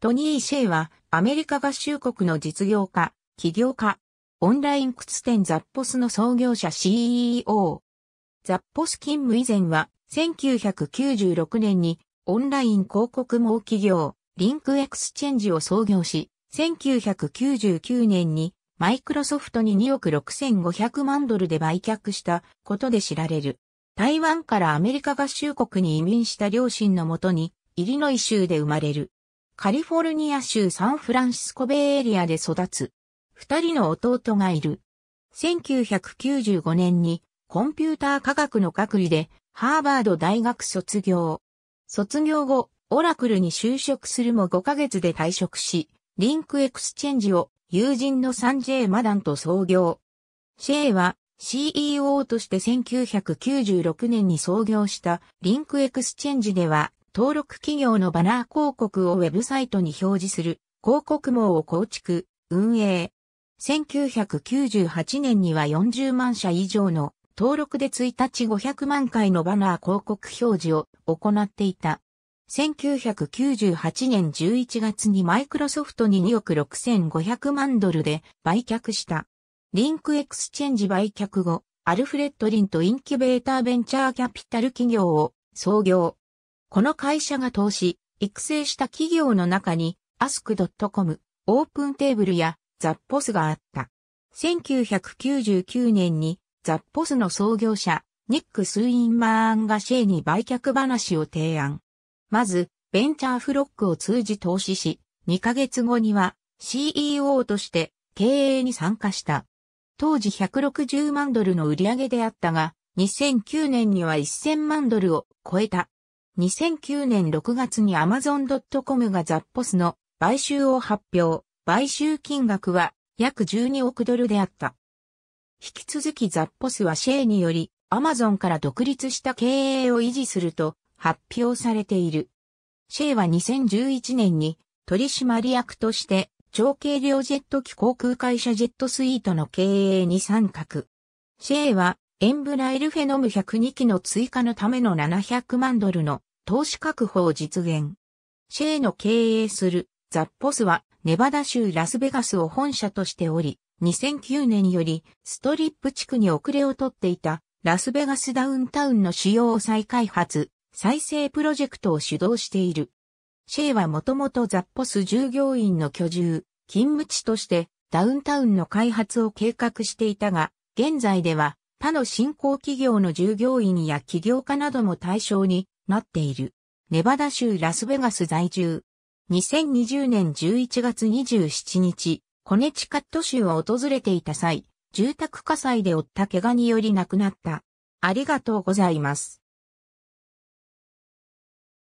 トニー・シェイはアメリカ合衆国の実業家、起業家、オンライン靴店ザッポスの創業者 CEO。ザッポス勤務以前は1996年にオンライン広告網企業リンクエクスチェンジを創業し、1999年にマイクロソフトに2億6500万ドルで売却したことで知られる。台湾からアメリカ合衆国に移民した両親のもとに、イリノイ州で生まれる。カリフォルニア州サンフランシスコベイエリアで育つ。二人の弟がいる。1995年にコンピューター科学の学位でハーバード大学卒業。卒業後、オラクルに就職するも5ヶ月で退職し、リンクエクスチェンジを友人のサンジェイ・マダンと創業。シェイは CEO として1996年に創業したリンクエクスチェンジでは登録企業のバナー広告をウェブサイトに表示する広告網を構築、運営。1998年には40万社以上の登録で1日500万回のバナー広告表示を行っていた。1998年11月にマイクロソフトに2億6500万ドルで売却した。リンクエクスチェンジ売却後、アルフレッド・リンとインキュベーターベンチャーキャピタル企業を創業。この会社が投資、育成した企業の中に、ask.com、オープンテーブルやザッポスがあった。1999年にザッポスの創業者、ニック・スインマーンがシェイに売却話を提案。まず、ベンチャーフロックを通じ投資し、2ヶ月後には CEO として経営に参加した。当時160万ドルの売り上げであったが、2009年には1000万ドルを超えた。2009年6月に Amazon.com がザッポスの買収を発表。買収金額は約12億ドルであった。引き続きザッポスはシェイにより Amazon から独立した経営を維持すると発表されている。シェイは2011年に取締役として長軽量ジェット機航空会社ジェットスイートの経営に参画。シェイはエンブライルフェノム102機の追加のための700万ドルの投資確保を実現。シェイの経営するザッポスはネバダ州ラスベガスを本社としており、2009年よりストリップ地区に遅れをとっていたラスベガスダウンタウンの主要を再開発、再生プロジェクトを主導している。シェイはもともとザッポス従業員の居住、勤務地としてダウンタウンの開発を計画していたが、現在では他の新興企業の従業員や起業家なども対象になっている。ネバダ州ラスベガス在住。2020年11月27日、コネチカット州を訪れていた際、住宅火災で負った怪我により亡くなった。ありがとうございます。